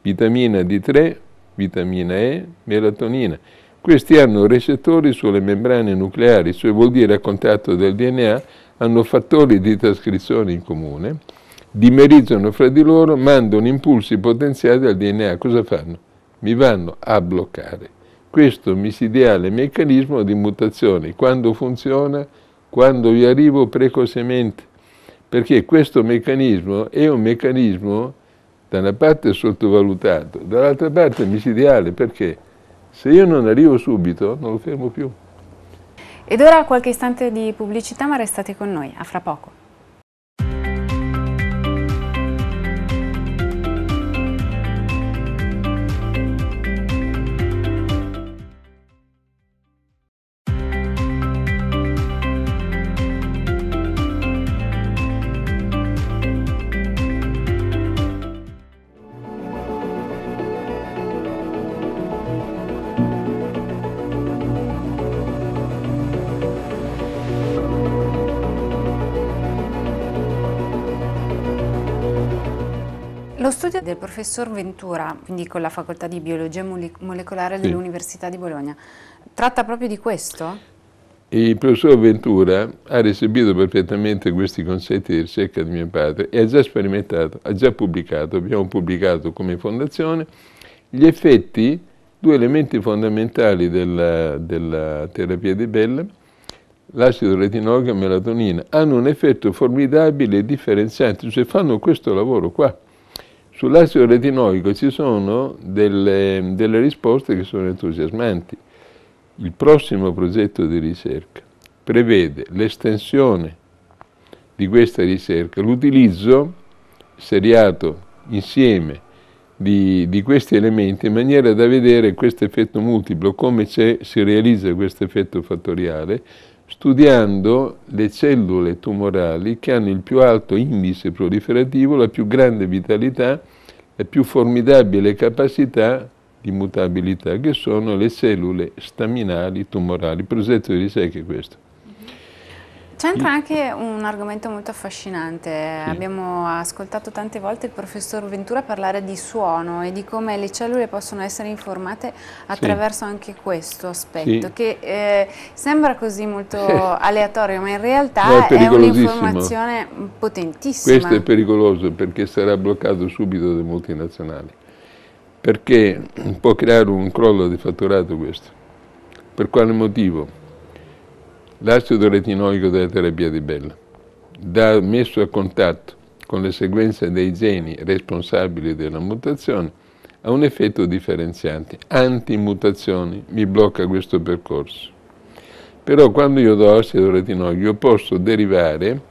vitamina D3, vitamina E, melatonina. Questi hanno recettori sulle membrane nucleari, cioè vuol dire a contatto del DNA, hanno fattori di trascrizione in comune, dimerizzano fra di loro, mandano impulsi potenziali al DNA. Cosa fanno? Mi vanno a bloccare questo misidiale meccanismo di mutazione, quando funziona, quando vi arrivo precocemente, perché questo meccanismo è un meccanismo da una parte sottovalutato, dall'altra parte misidiale, perché se io non arrivo subito non lo fermo più.
Ed ora qualche istante di pubblicità, ma restate con noi, a fra poco. studio del professor Ventura, quindi con la facoltà di biologia molecolare sì. dell'Università di Bologna. Tratta proprio di questo?
Il professor Ventura ha recepito perfettamente questi concetti di ricerca di mio padre e ha già sperimentato, ha già pubblicato, abbiamo pubblicato come fondazione gli effetti, due elementi fondamentali della, della terapia di Bell, l'acido retinolico e la melatonina, hanno un effetto formidabile e differenziante, cioè fanno questo lavoro qua. Sull'acido retinoico ci sono delle, delle risposte che sono entusiasmanti. Il prossimo progetto di ricerca prevede l'estensione di questa ricerca, l'utilizzo seriato insieme di, di, questi elementi in maniera da vedere questo effetto multiplo, come si realizza questo effetto fattoriale, studiando le cellule tumorali che hanno il più alto indice proliferativo, la più grande vitalità e più formidabile capacità di mutabilità che sono le cellule staminali tumorali. Il progetto di ricerca è questo.
C'entra mm. anche un argomento molto affascinante. Sì. Abbiamo ascoltato tante volte il professor Ventura parlare di suono e di come le cellule possono essere informate attraverso sì. anche questo aspetto, sì. che eh, sembra così molto [laughs] aleatorio, ma in realtà no, è, è un'informazione potentissima. Questo è
pericoloso perché sarà bloccato subito dai multinazionali, perché può creare un crollo di fatturato questo. Per quale motivo? l'acido retinoico della terapia di Bell, da messo a contatto con le sequenze dei geni responsabili della mutazione, ha un effetto differenziante, antimutazioni, mi blocca questo percorso. Però quando io do acido retinoico posso derivare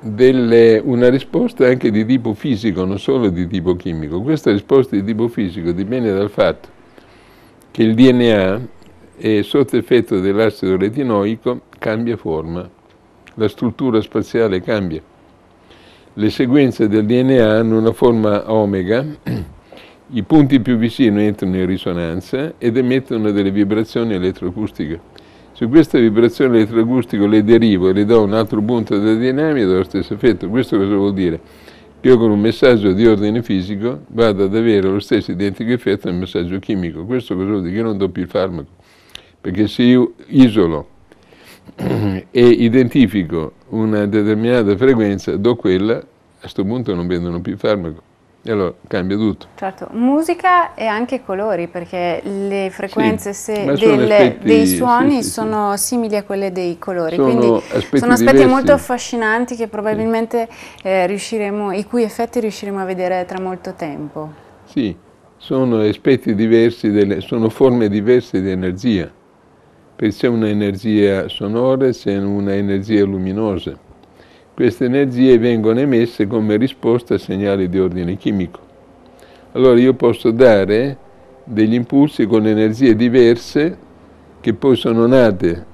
delle, una risposta anche di tipo fisico, non solo di tipo chimico. Questa risposta di tipo fisico dipende dal fatto che il DNA e sotto effetto dell'acido retinoico cambia forma, la struttura spaziale cambia. Le sequenze del DNA hanno una forma omega, i punti più vicini entrano in risonanza ed emettono delle vibrazioni elettroacustiche. Se questa vibrazione elettroacustica le derivo e le do un altro punto del DNA, mi dà lo stesso effetto. Questo cosa vuol dire? Che io con un messaggio di ordine fisico vado ad avere lo stesso identico effetto del messaggio chimico. Questo cosa vuol dire? Che io non do più il farmaco perché se io isolo [clears throat] e identifico una determinata frequenza, do quella, a questo punto non vendono più il farmaco. E allora cambia tutto.
Certo, musica e anche colori, perché le frequenze sì, se, del, aspetti, dei suoni sì, sì, sono simili a quelle dei colori, sono quindi aspetti sono aspetti diversi. molto affascinanti che probabilmente eh, riusciremo, i cui effetti riusciremo a vedere tra molto tempo.
Sì, sono aspetti diversi, delle, sono forme diverse di energia perché c'è un'energia sonora, e c'è un'energia luminosa. Queste energie vengono emesse come risposta a segnali di ordine chimico. Allora io posso dare degli impulsi con energie diverse che poi sono nate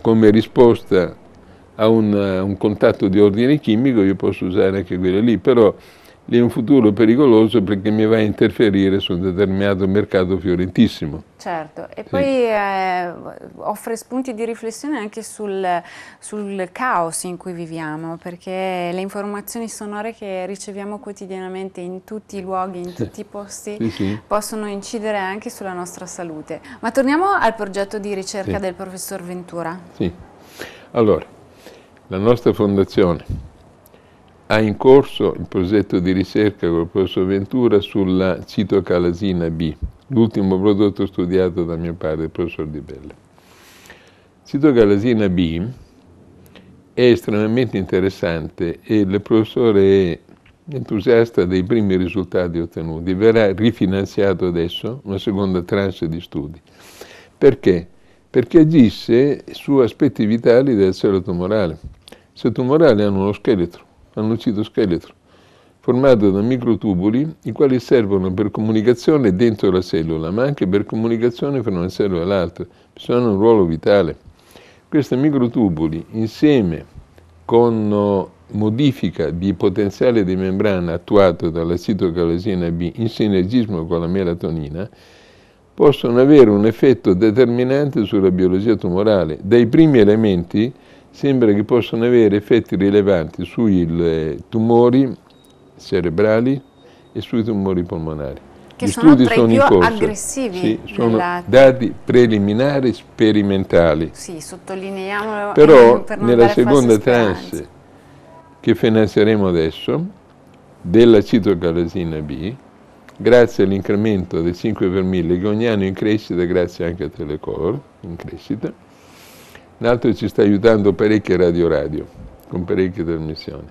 come risposta a un, a un contatto di ordine chimico, io posso usare anche quelle lì, però è un futuro pericoloso perché mi va a interferire su un determinato mercato fiorentissimo.
Certo, e sì. poi eh, offre spunti di riflessione anche sul, sul, caos in cui viviamo, perché le informazioni sonore che riceviamo quotidianamente in tutti i luoghi, in tutti i posti, sì, possono incidere anche sulla nostra salute. Ma torniamo al progetto di ricerca del professor Ventura.
Sì, allora, la nostra fondazione ha in corso il progetto di ricerca con il professor Ventura sulla citocalasina B, l'ultimo prodotto studiato da mio padre, il professor Di Bella. Citocalasina B è estremamente interessante e il professore è entusiasta dei primi risultati ottenuti. Verrà rifinanziato adesso una seconda tranche di studi. Perché? Perché agisse su aspetti vitali del seno tumorale. Se tumorali hanno uno scheletro, all'ucidoscheletro, formato da microtubuli i quali servono per comunicazione dentro la cellula, ma anche per comunicazione fra una cellula e l'altra, hanno un ruolo vitale. Questi microtubuli, insieme con eh, modifica di potenziale di membrana attuato dalla citocalasina B in sinergismo con la melatonina, possono avere un effetto determinante sulla biologia tumorale, dai primi elementi sembra che possano avere effetti rilevanti sui tumori cerebrali e sui tumori polmonari.
Che Gli sono studi sono in corso. aggressivi. Sì, sono della... dati
preliminari sperimentali. Sì,
sottolineiamolo. Però per nella seconda
tranche che finanzieremo adesso della citocalasina B, grazie all'incremento del 5 per 1000 che ogni anno è in crescita, grazie anche a Telecor, in crescita, L'altro ci sta aiutando parecchie radio radio, con parecchie trasmissioni.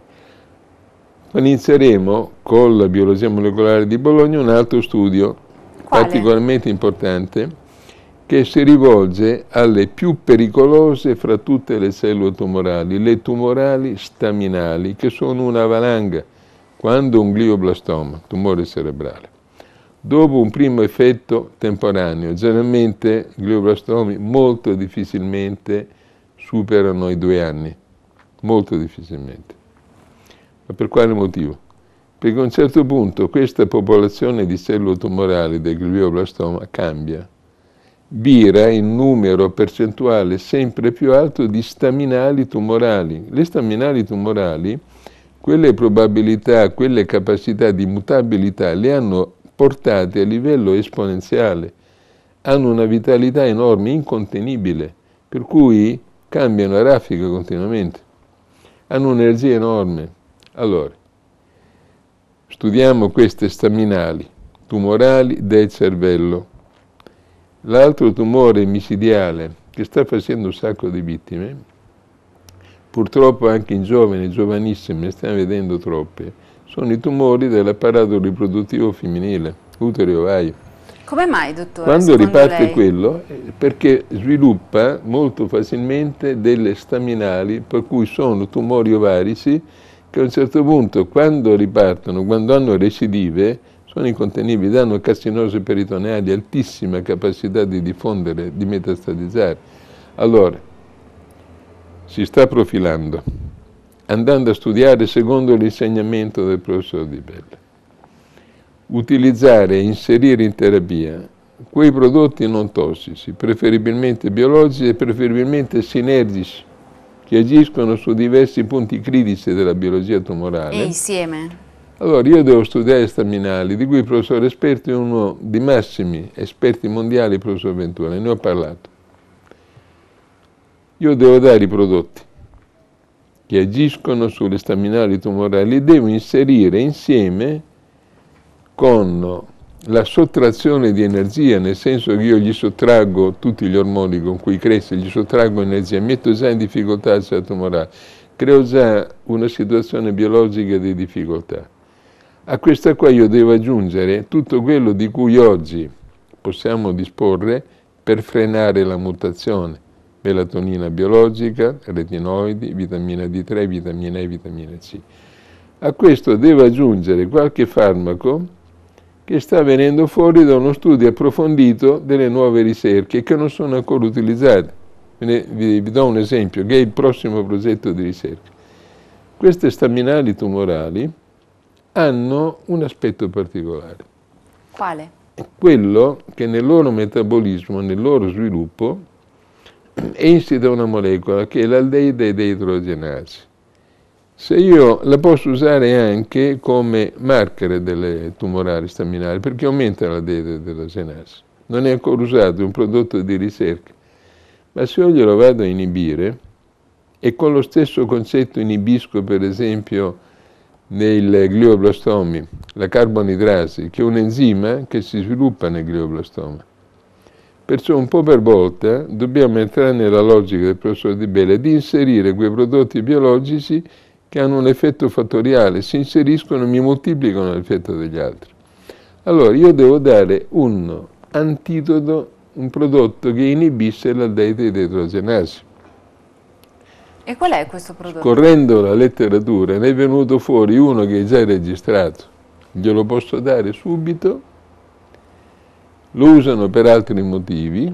inizieremo con la biologia molecolare di Bologna un altro studio Quale? particolarmente importante che si rivolge alle più pericolose fra tutte le cellule tumorali, le tumorali staminali, che sono una valanga quando un glioblastoma, tumore cerebrale. Dopo un primo effetto temporaneo, generalmente i glioblastomi molto difficilmente superano i due anni, molto difficilmente. Ma per quale motivo? Perché a un certo punto questa popolazione di cellule tumorali del glioblastoma cambia, vira in numero percentuale sempre più alto di staminali tumorali. Le staminali tumorali, quelle probabilità, quelle capacità di mutabilità le hanno portate a livello esponenziale, hanno una vitalità enorme, incontenibile, per cui cambiano a raffica continuamente, hanno un'energia enorme. Allora, studiamo queste staminali tumorali del cervello. L'altro tumore micidiale che sta facendo un sacco di vittime, purtroppo anche in giovani, giovanissime, ne stiamo vedendo troppe, sono i tumori dell'apparato riproduttivo femminile, utereo e ovaio.
Come mai, dottore? Quando riparte lei? quello,
eh, perché sviluppa molto facilmente delle staminali, per cui sono tumori ovarici che a un certo punto, quando ripartono, quando hanno recidive, sono incontenibili, danno carcinosi peritoneali, altissima capacità di diffondere, di metastatizzare. Allora, si sta profilando, andando a studiare secondo l'insegnamento del professor Di Bella utilizzare e inserire in terapia quei prodotti non tossici, preferibilmente biologici e preferibilmente sinergici, che agiscono su diversi punti critici della biologia tumorale. E
insieme?
Allora, io devo studiare staminali, di cui il professor Esperto è uno dei massimi esperti mondiali, il professor Ventura, ne ho parlato. Io devo dare i prodotti che agiscono sulle staminali tumorali e devo inserire insieme con la sottrazione di energia, nel senso che io gli sottraggo tutti gli ormoni con cui cresce, gli sottraggo energia, metto già in difficoltà il cell tumorale, creo già una situazione biologica di difficoltà. A questa qua io devo aggiungere tutto quello di cui oggi possiamo disporre per frenare la mutazione, melatonina biologica, retinoidi, vitamina D3, vitamina E, vitamina C. A questo devo aggiungere qualche farmaco che sta venendo fuori da uno studio approfondito delle nuove ricerche che non sono ancora utilizzate. vi, do un esempio, che è il prossimo progetto di ricerca. Queste staminali tumorali hanno un aspetto particolare. Quale? Quello che nel loro metabolismo, nel loro sviluppo, [clears throat] è insita una molecola che è l'aldeide deidrogenasi se io la posso usare anche come marker delle tumorali staminali, perché aumenta la dete della senas. Non è ancora usato, è un prodotto di ricerca. Ma se io glielo vado a inibire, e con lo stesso concetto inibisco per esempio nel glioblastomi la carbonidrasi, che è un enzima che si sviluppa nel glioblastoma. Perciò un po' per volta dobbiamo entrare nella logica del professor Di Bella di inserire quei prodotti biologici che hanno un effetto fattoriale, si inseriscono e mi moltiplicano l'effetto degli altri. Allora io devo dare un antidoto, un prodotto che inibisce l'aldeide deidrogenasi. E qual è questo prodotto? Scorrendo la letteratura ne è venuto fuori uno che è già registrato, glielo posso dare subito, lo usano per altri motivi,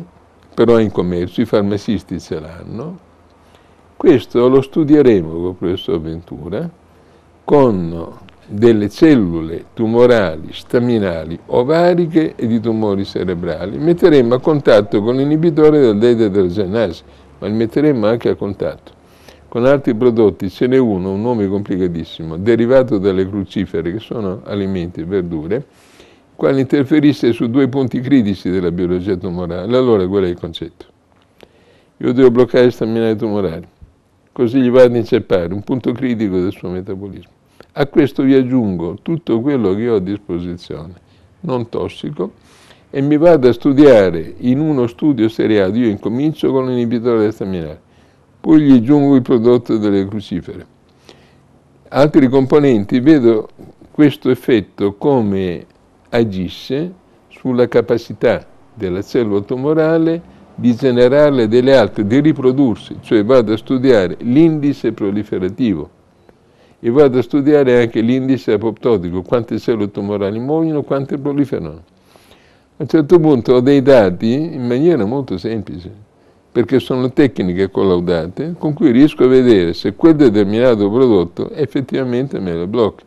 però in commercio, i farmacisti ce l'hanno, questo lo studieremo con il professor Ventura con delle cellule tumorali, staminali, ovariche e di tumori cerebrali. Metteremo a contatto con l'inibitore del deidetergenasi, ma li metteremo anche a contatto con altri prodotti. Ce n'è uno, un nome complicatissimo, derivato dalle crucifere, che sono alimenti e verdure, quale interferisce su due punti critici della biologia tumorale. Allora qual è il concetto? Io devo bloccare staminali tumorali così gli va ad inceppare un punto critico del suo metabolismo. A questo vi aggiungo tutto quello che ho a disposizione, non tossico, e mi vado a studiare in uno studio seriato, io incomincio con l'inibitore del staminale, poi gli aggiungo il prodotto delle crucifere. Altri componenti, vedo questo effetto come agisce sulla capacità della cellula tumorale di generarle delle altre, di riprodursi, cioè vado a studiare l'indice proliferativo e vado a studiare anche l'indice apoptotico, quante cellule tumorali muoiono, quante proliferano. A un certo punto ho dei dati in maniera molto semplice, perché sono tecniche collaudate con cui riesco a vedere se quel determinato prodotto effettivamente me lo blocca.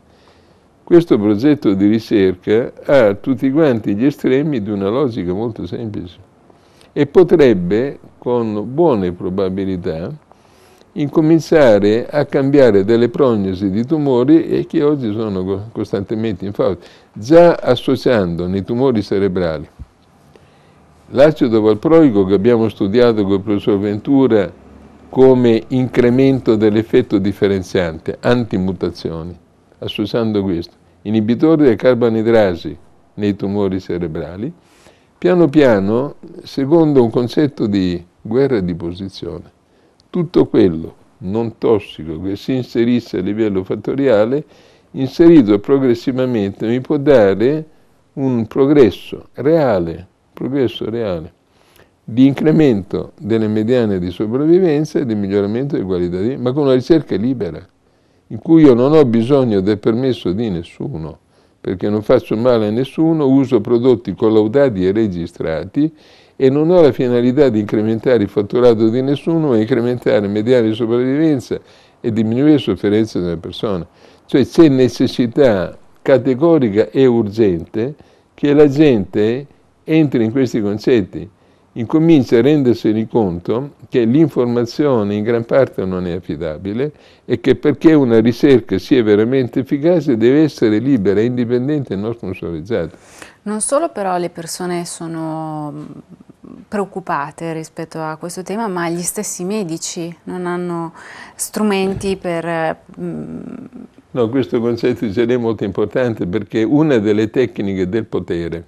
Questo progetto di ricerca ha tutti quanti gli estremi di una logica molto semplice e potrebbe, con buone probabilità, incominciare a cambiare delle prognosi di tumori e che oggi sono costantemente in infausti, già associando nei tumori cerebrali l'acido valproico che abbiamo studiato con il professor Ventura come incremento dell'effetto differenziante, antimutazioni, associando questo, inibitore dei carbonidrasi nei tumori cerebrali, Piano piano, secondo un concetto di guerra di posizione, tutto quello non tossico che si inserisse a livello fattoriale, inserito progressivamente, mi può dare un progresso reale, progresso reale di incremento delle mediane di sopravvivenza e di miglioramento di qualità di vita, ma con una ricerca libera, in cui io non ho bisogno del permesso di nessuno perché non faccio male a nessuno, uso prodotti collaudati e registrati e non ho la finalità di incrementare il fatturato di nessuno, ma incrementare mediare sopravvivenza e diminuire la sofferenza delle persone. Cioè c'è necessità categorica e urgente che la gente entri in questi concetti incomincia a rendersi conto che l'informazione in gran parte non è affidabile e che perché una ricerca sia veramente efficace deve essere libera, indipendente e non sponsorizzata.
Non solo però le persone sono mm, preoccupate rispetto a questo tema, ma gli stessi medici non hanno strumenti per... Mm,
no, questo concetto di è molto importante perché una delle tecniche del potere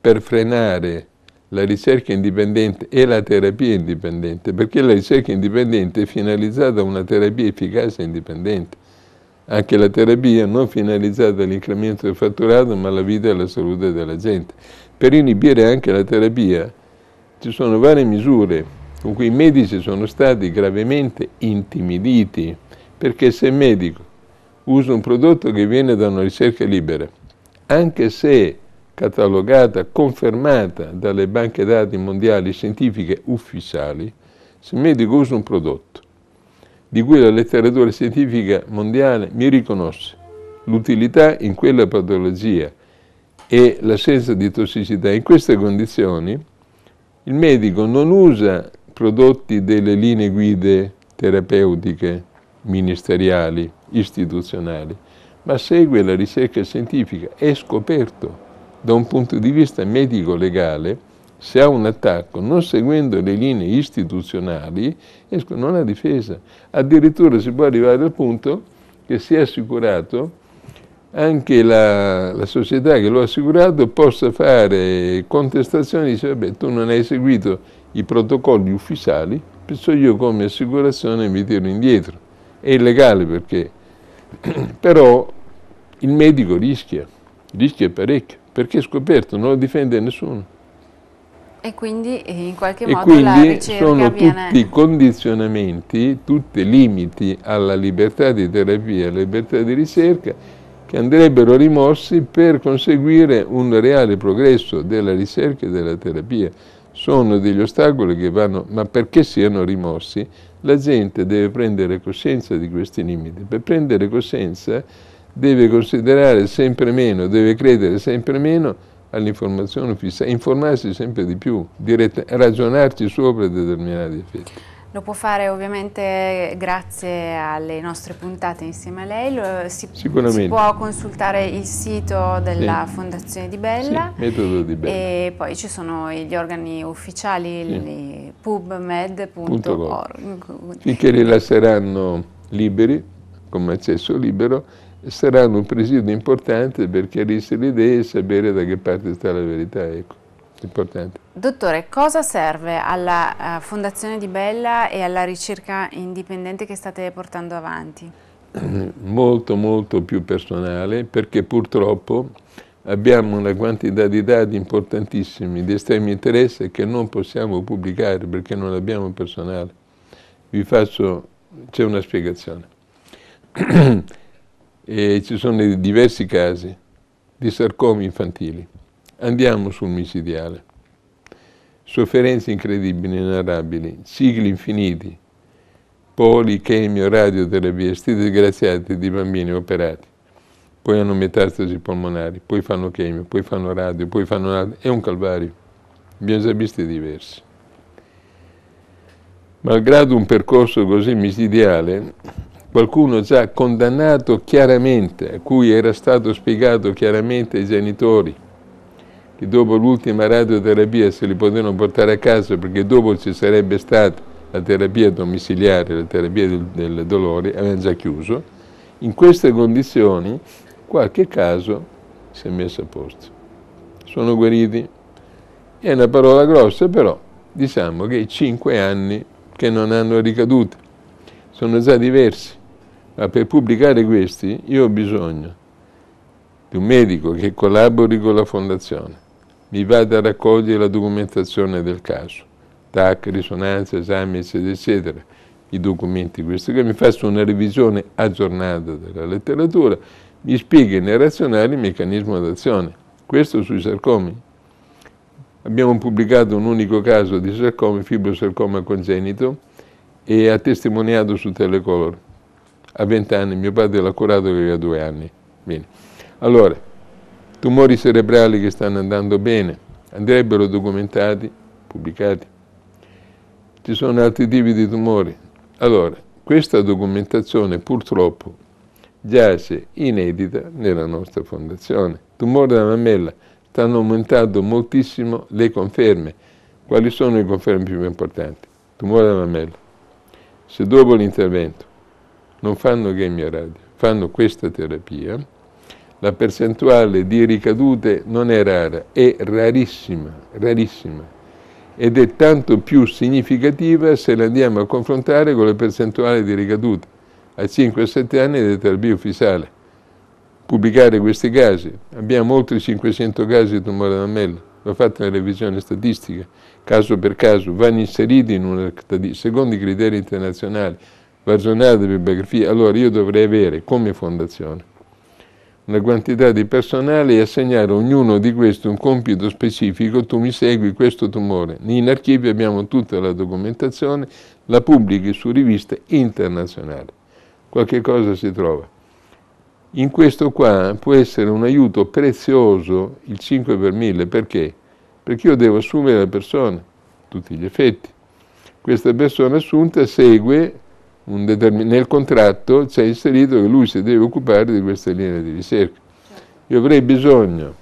per frenare la ricerca indipendente e la terapia indipendente, perché la ricerca indipendente è finalizzata a una terapia efficace e indipendente. Anche la terapia non finalizzata all'incremento del fatturato, ma alla vita e alla salute della gente. Per inibire anche la terapia ci sono varie misure con cui i medici sono stati gravemente intimiditi, perché se il medico usa un prodotto che viene da una ricerca libera, anche se catalogata, confermata dalle banche dati mondiali scientifiche ufficiali, se il medico usa un prodotto di cui la letteratura scientifica mondiale mi riconosce l'utilità in quella patologia e l'assenza di tossicità, in queste condizioni il medico non usa prodotti delle linee guide terapeutiche, ministeriali, istituzionali, ma segue la ricerca scientifica, è scoperto da un punto di vista medico-legale, se ha un attacco, non seguendo le linee istituzionali, non ha difesa. Addirittura si può arrivare al punto che si è assicurato anche la, la società che lo ha assicurato possa fare contestazioni e dice vabbè tu non hai seguito i protocolli ufficiali, perciò io come assicurazione mi tiro indietro. È illegale perché, [clears throat] però il medico rischia, rischia parecchio perché è scoperto, non lo difende nessuno.
E quindi eh, in qualche modo e la ricerca sono viene... tutti
condizionamenti, tutti limiti alla libertà di terapia, alla libertà di ricerca, che andrebbero rimossi per conseguire un reale progresso della ricerca e della terapia. Sono degli ostacoli che vanno, ma perché siano rimossi? La gente deve prendere coscienza di questi limiti. Per prendere coscienza deve considerare sempre meno, deve credere sempre meno all'informazione fissa, informarsi sempre di più, dirette, ragionarci sopra determinati effetti.
Lo può fare ovviamente grazie alle nostre puntate insieme a lei, Lo, si, si, può consultare il sito della sì. Fondazione di Bella, sì,
metodo di Bella
e poi ci sono gli organi ufficiali, sì. pubmed.org.
Finché li lasceranno liberi, come accesso libero, saranno un presidio importante per chiarirsi le idee e sapere da che parte sta la verità. Ecco. Importante.
Dottore, cosa serve alla eh, Fondazione di Bella e alla ricerca indipendente che state portando avanti?
[clears throat] Molto, molto più personale perché purtroppo abbiamo una quantità di dati importantissimi di estremo interesse che non possiamo pubblicare perché non abbiamo personale. Vi faccio, c'è una spiegazione. [clears throat] e ci sono diversi casi di sarcomi infantili. Andiamo sul micidiale. Sofferenze incredibili, inarrabili, cicli infiniti, polichemio, radioterapie, sti disgraziati di bambini operati. Poi hanno metastasi polmonari, poi fanno chemio, poi fanno radio, poi fanno radio. È un calvario. Abbiamo già visti diversi. Malgrado un percorso così micidiale, qualcuno già condannato chiaramente, a cui era stato spiegato chiaramente ai genitori che dopo l'ultima radioterapia se li potevano portare a casa perché dopo ci sarebbe stata la terapia domiciliare, la terapia del, del dolore, avevano già chiuso, in queste condizioni qualche caso si è messo a posto. Sono guariti. È una parola grossa, però diciamo che i cinque anni che non hanno ricadute sono già diversi. Ma ah, per pubblicare questi io ho bisogno di un medico che collabori con la fondazione, mi vada a raccogliere la documentazione del caso, TAC, risonanza, esami, eccetera, eccetera, i documenti, questo che mi faccia una revisione aggiornata della letteratura, mi spieghi nel razionale il meccanismo d'azione. Questo sui sarcomi. Abbiamo pubblicato un unico caso di sarcomi, fibrosarcoma congenito, e ha testimoniato su Telecolor a 20 anni, mio padre l'ha curato che aveva 2 anni. Bene. Allora, tumori cerebrali che stanno andando bene, andrebbero documentati, pubblicati. Ci sono altri tipi di tumori. Allora, questa documentazione purtroppo giace inedita nella nostra fondazione. Tumore della mammella, stanno aumentando moltissimo le conferme. Quali sono le conferme più importanti? Tumore della mammella. Se dopo l'intervento non fanno chemioradio, fanno questa terapia, la percentuale di ricadute non è rara, è rarissima, rarissima ed è tanto più significativa se la andiamo a confrontare con la percentuale di ricadute a 5-7 anni del terapia fissale. Pubblicare questi casi, abbiamo oltre 500 casi di tumore mammella, l'ho fatto nella revisione statistica, caso per caso, vanno inseriti in una, secondo i criteri internazionali, ragionare di bibliografia, allora io dovrei avere come fondazione una quantità di personale e assegnare a ognuno di questi un compito specifico, tu mi segui questo tumore. In archivio abbiamo tutta la documentazione, la pubblichi su riviste internazionali. Qualche cosa si trova. In questo qua può essere un aiuto prezioso il 5 per 1000, perché? Perché io devo assumere la persona, tutti gli effetti. Questa persona assunta segue determin- nel contratto c'è inserito che lui si deve occupare di questa linea di ricerca. Certo. Io avrei bisogno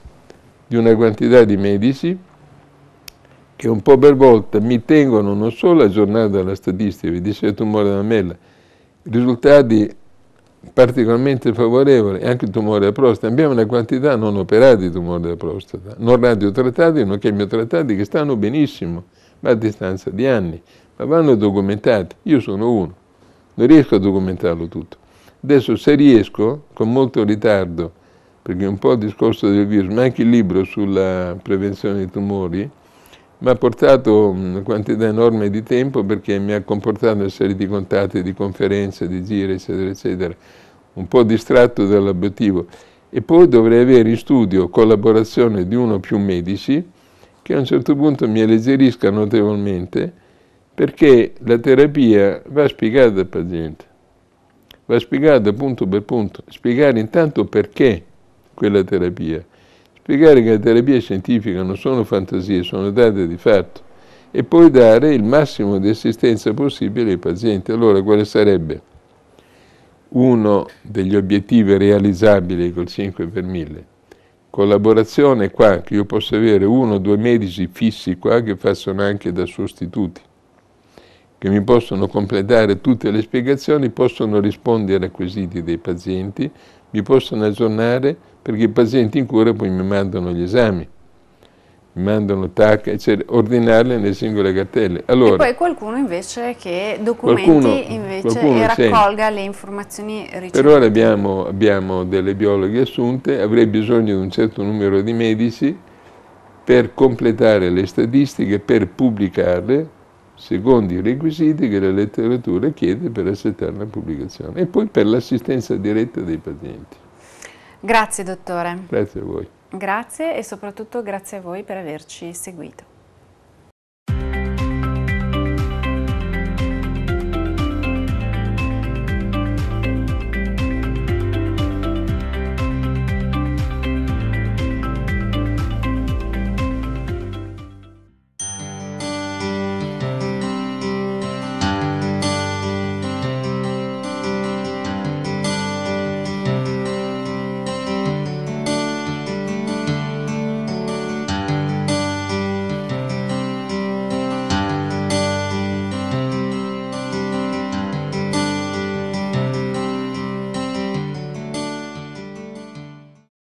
di una quantità di medici che un po' per volta mi tengono non solo aggiornato alla statistica, vi dice il tumore della mella, risultati particolarmente favorevoli anche il tumore della prostata. Abbiamo una quantità non operata di tumore della prostata, non radiotrattati, non chemiotrattati, che stanno benissimo, ma a distanza di anni, ma vanno documentati. Io sono uno. Non riesco a documentarlo tutto. Adesso se riesco, con molto ritardo, perché un po' il discorso del virus, ma anche il libro sulla prevenzione dei tumori, mi ha portato una quantità enorme di tempo perché mi ha comportato una serie di contatti, di conferenze, di giri, eccetera, eccetera, un po' distratto dall'obiettivo. E poi dovrei avere in studio collaborazione di uno o più medici che a un certo punto mi alleggerisca notevolmente perché la terapia va spiegata al paziente, va spiegata punto per punto, spiegare intanto perché quella terapia, spiegare che la terapia scientifica non sono fantasie, sono date di fatto, e poi dare il massimo di assistenza possibile ai pazienti. Allora quale sarebbe uno degli obiettivi realizzabili col 5 per 1000? Collaborazione qua, che io possa avere uno o due medici fissi qua che facciano anche da sostituti che mi possono completare tutte le spiegazioni, possono rispondere a quesiti dei pazienti, mi possono aggiornare perché i pazienti in cura poi mi mandano gli esami, mi mandano TAC, eccetera, cioè ordinarle nelle singole cartelle. Allora, e poi
qualcuno invece che documenti qualcuno, invece qualcuno e raccolga senti. le informazioni ricevute. Per
ora abbiamo, abbiamo delle biologhe assunte, avrei bisogno di un certo numero di medici per completare le statistiche, per pubblicarle, secondo i requisiti che la letteratura chiede per accettare la pubblicazione e poi per l'assistenza diretta dei pazienti.
Grazie dottore.
Grazie a voi.
Grazie e soprattutto grazie a voi per averci seguito.